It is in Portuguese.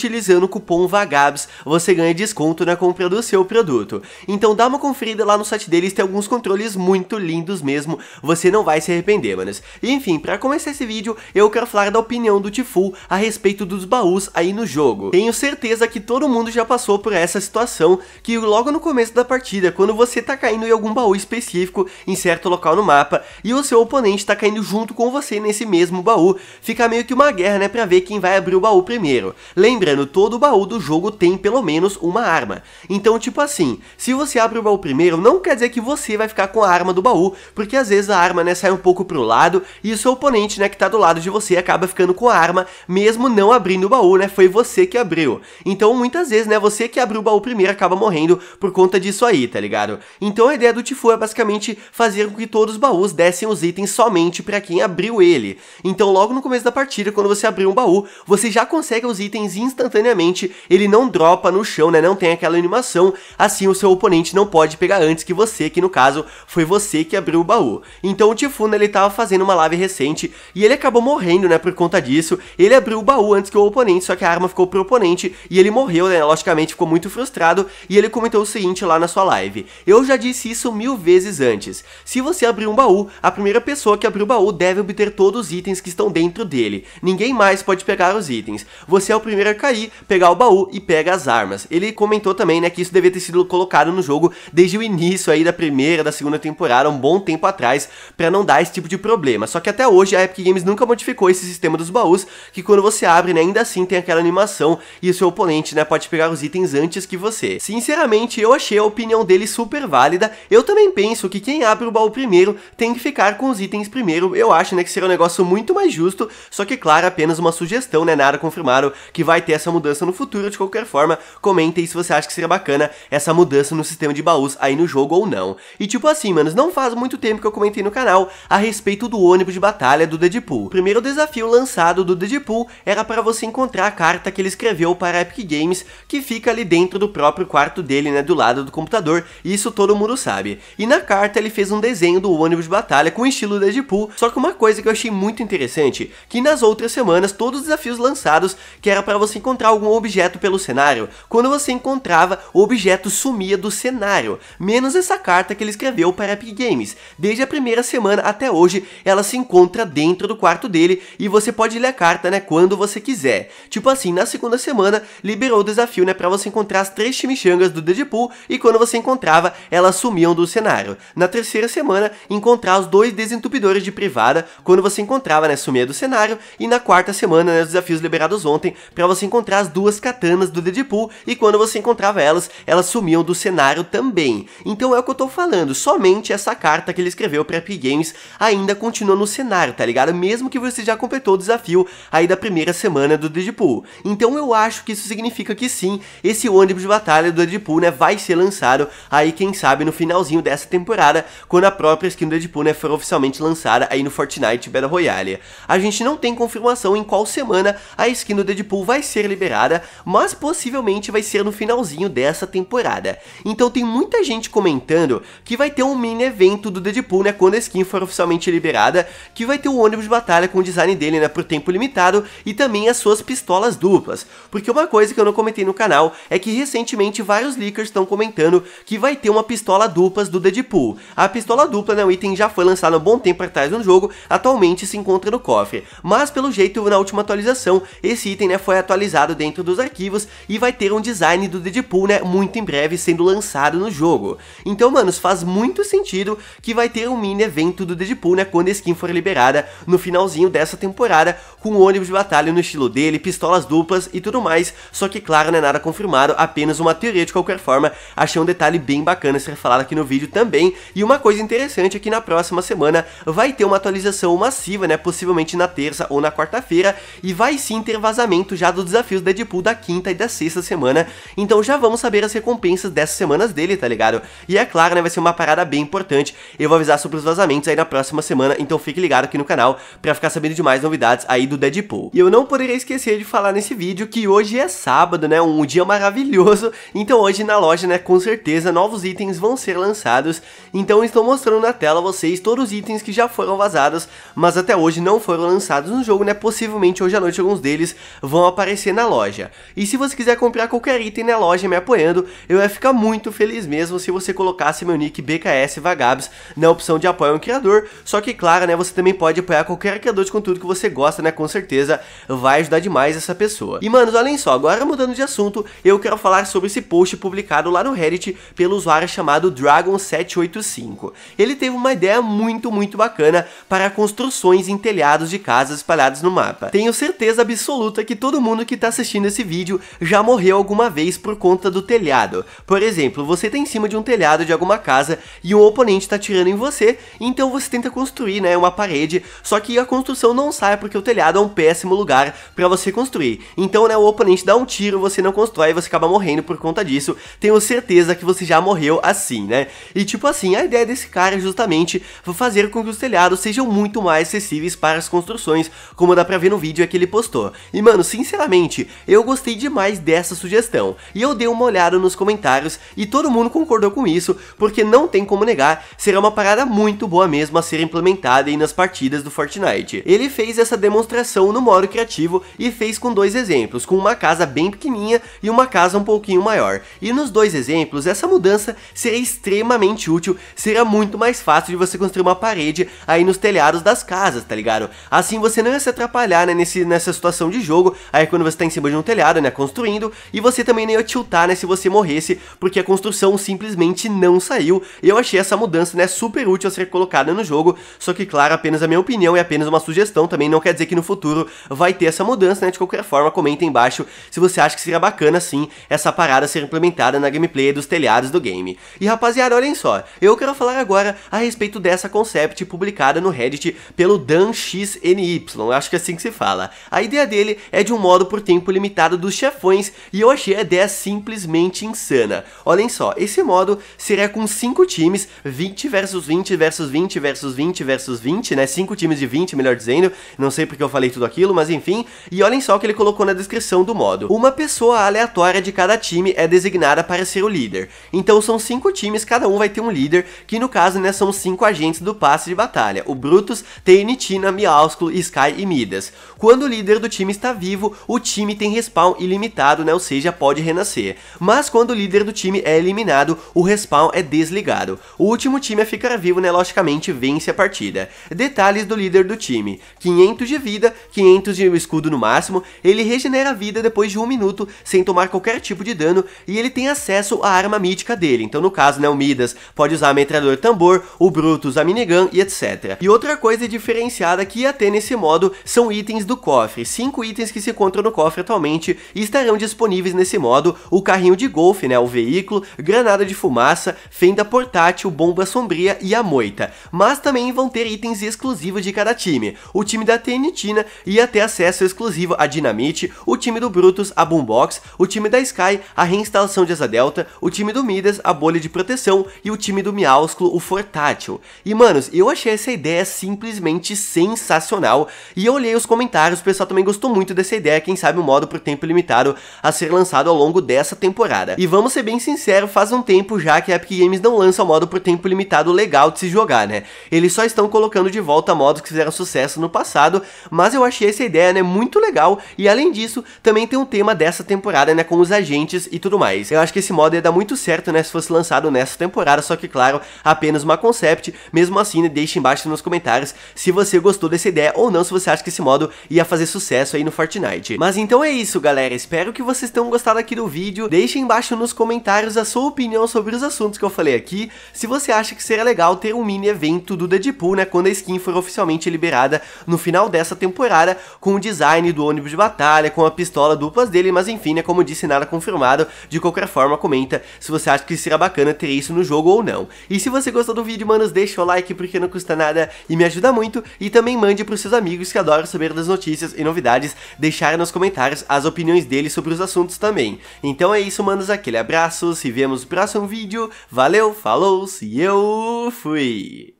utilizando o cupom VAGABS você ganha desconto na compra do seu produto. Então dá uma conferida lá no site deles, tem alguns controles muito lindos mesmo, você não vai se arrepender, manos. E enfim, para começar esse vídeo, eu quero falar da opinião do Tifu a respeito dos baús aí no jogo. Tenho certeza que todo mundo já passou por essa situação, que logo no começo da partida, quando você tá caindo em algum baú específico em certo local no mapa, e o seu oponente tá caindo junto com você nesse mesmo baú, fica meio que uma guerra, né, pra ver quem vai abrir o baú primeiro. Lembra Lembrando, todo baú do jogo tem pelo menos uma arma. Então, tipo assim, se você abre o baú primeiro, não quer dizer que você vai ficar com a arma do baú, porque às vezes a arma, né, sai um pouco pro lado e o seu oponente, né, que tá do lado de você acaba ficando com a arma, mesmo não abrindo o baú, né, foi você que abriu. Então, muitas vezes, né, você que abriu o baú primeiro acaba morrendo por conta disso aí, tá ligado? Então, a ideia do Tifu é basicamente fazer com que todos os baús dessem os itens somente para quem abriu ele. Então, logo no começo da partida, quando você abrir um baú, você já consegue os itens instantes instantaneamente, ele não dropa no chão, né? Não tem aquela animação, assim o seu oponente não pode pegar antes que você, que no caso foi você que abriu o baú. Então o Tifuna ele tava fazendo uma live recente e ele acabou morrendo, né, por conta disso. Ele abriu o baú antes que o oponente, só que a arma ficou pro oponente e ele morreu, né? Logicamente ficou muito frustrado e ele comentou o seguinte lá na sua live: "Eu já disse isso mil vezes antes. Se você abrir um baú, a primeira pessoa que abrir o baú deve obter todos os itens que estão dentro dele. Ninguém mais pode pegar os itens. Você é o primeiro a cair aí pegar o baú e pega as armas. Ele comentou também, né, que isso devia ter sido colocado no jogo desde o início aí da primeira, da segunda temporada, um bom tempo atrás, para não dar esse tipo de problema. Só que até hoje a Epic Games nunca modificou esse sistema dos baús, que quando você abre, né, ainda assim tem aquela animação e o seu oponente, né, pode pegar os itens antes que você. Sinceramente, eu achei a opinião dele super válida. Eu também penso que quem abre o baú primeiro tem que ficar com os itens primeiro. Eu acho, né, que seria um negócio muito mais justo, só que claro, apenas uma sugestão, né, nada confirmado que vai ter ter essa mudança no futuro de qualquer forma. Comentem se você acha que seria bacana essa mudança no sistema de baús aí no jogo ou não. E tipo assim, manos, não faz muito tempo que eu comentei no canal a respeito do ônibus de batalha do Deadpool. O primeiro desafio lançado do Deadpool era para você encontrar a carta que ele escreveu para a Epic Games, que fica ali dentro do próprio quarto dele, né, do lado do computador, e isso todo mundo sabe. E na carta ele fez um desenho do ônibus de batalha com o estilo Deadpool, só que uma coisa que eu achei muito interessante, que nas outras semanas todos os desafios lançados que era para você encontrar algum objeto pelo cenário. Quando você encontrava, o objeto sumia do cenário, menos essa carta que ele escreveu para Epic Games. Desde a primeira semana até hoje, ela se encontra dentro do quarto dele e você pode ler a carta, né, quando você quiser. Tipo assim, na segunda semana, liberou o desafio, né, para você encontrar as três chimichangas do Deadpool e quando você encontrava, elas sumiam do cenário. Na terceira semana, encontrar os dois desentupidores de privada, quando você encontrava, né, sumia do cenário e na quarta semana, né, os desafios liberados ontem, para você encontrar as duas katanas do Deadpool e quando você encontrava elas, elas sumiam do cenário também. Então é o que eu tô falando, somente essa carta que ele escreveu para Epic Games ainda continua no cenário, tá ligado? Mesmo que você já completou o desafio aí da primeira semana do Deadpool. Então eu acho que isso significa que sim, esse ônibus de batalha do Deadpool, né, vai ser lançado aí quem sabe no finalzinho dessa temporada, quando a própria skin do Deadpool, né, for oficialmente lançada aí no Fortnite Battle Royale. A gente não tem confirmação em qual semana a skin do Deadpool vai ser ser liberada, mas possivelmente vai ser no finalzinho dessa temporada. Então tem muita gente comentando que vai ter um mini evento do Deadpool, né, quando a skin for oficialmente liberada, que vai ter o um ônibus de batalha com o design dele, né, por tempo limitado, e também as suas pistolas duplas. Porque uma coisa que eu não comentei no canal é que recentemente vários leakers estão comentando que vai ter uma pistola duplas do Deadpool. A pistola dupla, né, o item já foi lançado há um bom tempo atrás no jogo, atualmente se encontra no cofre. Mas pelo jeito, na última atualização, esse item, né, foi atualizado atualizado dentro dos arquivos e vai ter um design do Deadpool, né, muito em breve sendo lançado no jogo. Então, manos, faz muito sentido que vai ter um mini evento do Deadpool, né, quando a skin for liberada no finalzinho dessa temporada, com um ônibus de batalha no estilo dele, pistolas duplas e tudo mais, só que claro, não é nada confirmado, apenas uma teoria de qualquer forma, achei um detalhe bem bacana ser falado aqui no vídeo também, e uma coisa interessante é que na próxima semana vai ter uma atualização massiva, né, possivelmente na terça ou na quarta-feira, e vai sim ter vazamento já do desafio desafios Deadpool da quinta e da sexta semana, então já vamos saber as recompensas dessas semanas dele, tá ligado? E é claro, né, vai ser uma parada bem importante, eu vou avisar sobre os vazamentos aí na próxima semana, então fique ligado aqui no canal pra ficar sabendo de mais novidades aí do Deadpool. E eu não poderia esquecer de falar nesse vídeo que hoje é sábado, né, um dia maravilhoso, então hoje na loja, né, com certeza novos itens vão ser lançados, então estou mostrando na tela vocês todos os itens que já foram vazados, mas até hoje não foram lançados no jogo, né, possivelmente hoje à noite alguns deles vão aparecer na loja. E se você quiser comprar qualquer item na loja me apoiando, eu ia ficar muito feliz mesmo se você colocasse meu nick BKS Vagabs na opção de apoio a um criador. Só que claro, né, você também pode apoiar qualquer criador de conteúdo que você gosta, né, com certeza vai ajudar demais essa pessoa. E manos, olhem só, agora mudando de assunto, eu quero falar sobre esse post publicado lá no Reddit pelo usuário chamado Dragon785. Ele teve uma ideia muito, muito bacana para construções em telhados de casas espalhadas no mapa. Tenho certeza absoluta que todo mundo que tá assistindo esse vídeo já morreu alguma vez por conta do telhado. Por exemplo, você tá em cima de um telhado de alguma casa e um oponente tá atirando em você, então você tenta construir, né, uma parede, só que a construção não sai porque o telhado é um péssimo lugar para você construir. Então, né, o oponente dá um tiro, você não constrói e você acaba morrendo por conta disso. Tenho certeza que você já morreu assim, né? E tipo assim, a ideia desse cara é justamente fazer com que os telhados sejam muito mais acessíveis para as construções, como dá pra ver no vídeo que ele postou. E mano, sinceramente, Gente, eu gostei demais dessa sugestão e eu dei uma olhada nos comentários e todo mundo concordou com isso, porque não tem como negar, será uma parada muito boa mesmo a ser implementada aí nas partidas do Fortnite. Ele fez essa demonstração no modo criativo e fez com dois exemplos, com uma casa bem pequenininha e uma casa um pouquinho maior. E nos dois exemplos, essa mudança será extremamente útil, será muito mais fácil de você construir uma parede aí nos telhados das casas, tá ligado? Assim você não ia se atrapalhar né, nesse, nessa situação de jogo, aí quando você tá em cima de um telhado, né, construindo, e você também não ia tiltar, né, se você morresse, porque a construção simplesmente não saiu. Eu achei essa mudança, né, super útil a ser colocada no jogo, só que, claro, apenas a minha opinião e apenas uma sugestão, também não quer dizer que no futuro vai ter essa mudança, né, de qualquer forma, comenta embaixo se você acha que seria bacana, sim, essa parada ser implementada na gameplay dos telhados do game. E, rapaziada, olhem só, eu quero falar agora a respeito dessa concept publicada no Reddit pelo DanXNY, acho que é assim que se fala. A ideia dele é de um modo por por tempo limitado dos chefões e eu achei a ideia simplesmente insana. Olhem só, esse modo seria com 5 times, 20 versus 20 versus 20 versus 20 versus 20, né? 5 times de 20, melhor dizendo, não sei porque eu falei tudo aquilo, mas enfim. E olhem só o que ele colocou na descrição do modo. Uma pessoa aleatória de cada time é designada para ser o líder. Então são 5 times, cada um vai ter um líder, que no caso né, são 5 agentes do passe de batalha, o Brutus, TNT, Miásculo, Sky e Midas. Quando o líder do time está vivo, o time time tem respawn ilimitado, né? Ou seja, pode renascer. Mas quando o líder do time é eliminado, o respawn é desligado. O último time a ficar vivo, né? Logicamente, vence a partida. Detalhes do líder do time. 500 de vida, 500 de escudo no máximo, ele regenera a vida depois de um minuto, sem tomar qualquer tipo de dano, e ele tem acesso à arma mítica dele. Então, no caso, né, o Midas pode usar a metralhador tambor, o Brutus a minigun e etc. E outra coisa diferenciada que ia ter nesse modo são itens do cofre. 5 itens que se encontram no cofre cofre atualmente e estarão disponíveis nesse modo o carrinho de golfe, né, o veículo, granada de fumaça, fenda portátil, bomba sombria e a moita. Mas também vão ter itens exclusivos de cada time. O time da TNT né, ia ter acesso exclusivo a Dinamite, o time do Brutus a Boombox, o time da Sky a reinstalação de Asa Delta, o time do Midas a bolha de proteção e o time do Miausclo o portátil. E manos, eu achei essa ideia simplesmente sensacional e eu olhei os comentários, o pessoal também gostou muito dessa ideia, quem sabe sabe o modo por tempo limitado a ser lançado ao longo dessa temporada. E vamos ser bem sinceros, faz um tempo já que a Epic Games não lança o um modo por tempo limitado legal de se jogar, né? Eles só estão colocando de volta modos que fizeram sucesso no passado, mas eu achei essa ideia, né, muito legal e além disso, também tem um tema dessa temporada, né, com os agentes e tudo mais. Eu acho que esse modo ia dar muito certo, né, se fosse lançado nessa temporada, só que claro, apenas uma concept, mesmo assim, né, embaixo nos comentários se você gostou dessa ideia ou não, se você acha que esse modo ia fazer sucesso aí no Fortnite. Mas então é isso, galera. Espero que vocês tenham gostado aqui do vídeo. Deixem embaixo nos comentários a sua opinião sobre os assuntos que eu falei aqui. Se você acha que seria legal ter um mini evento do Deadpool, né? Quando a skin for oficialmente liberada no final dessa temporada, com o design do ônibus de batalha, com a pistola duplas dele, mas enfim, né? Como disse, nada confirmado. De qualquer forma, comenta se você acha que seria bacana ter isso no jogo ou não. E se você gostou do vídeo, manos, deixa o like porque não custa nada e me ajuda muito. E também mande pros seus amigos que adoram saber das notícias e novidades. Deixar nos comentários comentários as opiniões dele sobre os assuntos também. Então é isso, manos, aquele abraço, se vemos no próximo vídeo, valeu, falou, se eu fui!